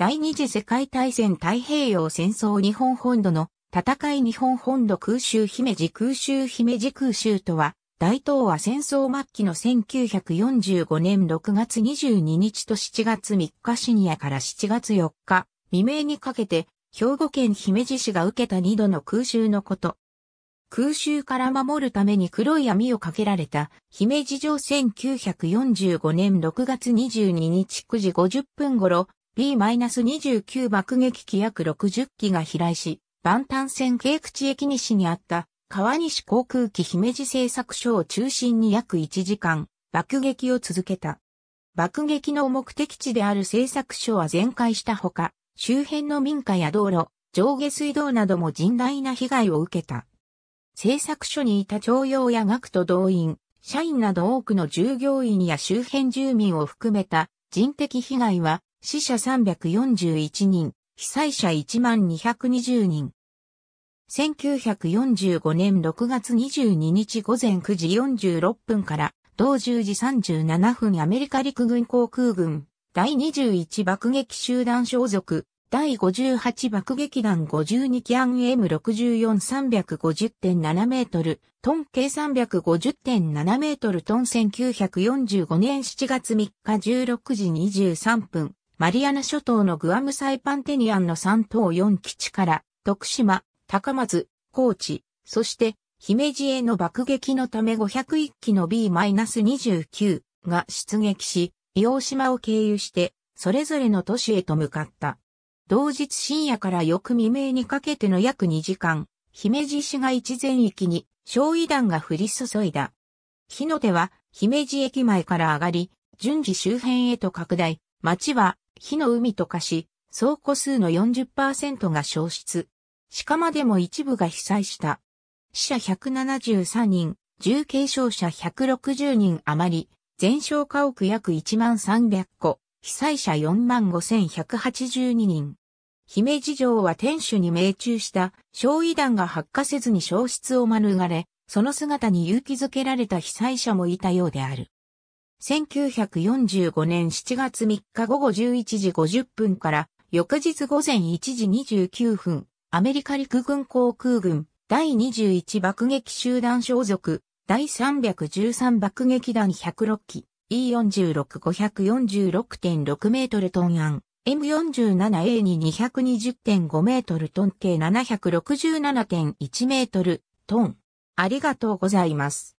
第二次世界大戦太平洋戦争日本本土の戦い日本本土空襲姫路空襲姫路空襲とは、大東亜戦争末期の1945年6月22日と7月3日深夜から7月4日未明にかけて、兵庫県姫路市が受けた2度の空襲のこと。空襲から守るために黒い網をかけられた姫路城1945年6月22日9時50分頃、B-29 爆撃機約60機が飛来し、万端線軽口駅西にあった川西航空機姫路製作所を中心に約1時間爆撃を続けた。爆撃の目的地である製作所は全壊したほか、周辺の民家や道路、上下水道なども甚大な被害を受けた。製作所にいた徴用や学徒動員、社員など多くの従業員や周辺住民を含めた人的被害は死者341人、被災者1220人。1945年6月22日午前9時46分から同10時37分アメリカ陸軍航空軍第21爆撃集団所属第58爆撃弾52キャン M64350.7 メートルトン計350.7メートルトン1945年7月3日16時23分マリアナ諸島のグアムサイパンテニアンの3島4基地から、徳島、高松、高知、そして、姫路への爆撃のため501機の B-29 が出撃し、伊黄島を経由して、それぞれの都市へと向かった。同日深夜から翌未明にかけての約2時間、姫路市街地全域に焼夷弾が降り注いだ。火の手は姫路駅前から上がり、順次周辺へと拡大、町は火の海と化し、総戸数の40%が消失。鹿までも一部が被災した。死者173人、重軽傷者160人余り、全焼家屋約1万300戸、被災者4万5182人。姫路城は天守に命中した焼夷弾が発火せずに消失を免れ、その姿に勇気づけられた被災者もいたようである。1945年7月3日午後11時50分から翌日午前1時29分、アメリカ陸軍航空軍第21爆撃集団所属第313爆撃団106機 E46-546.6 メートルトン案 M47A に220.5メートルトン計767.1メートルトン。ありがとうございます。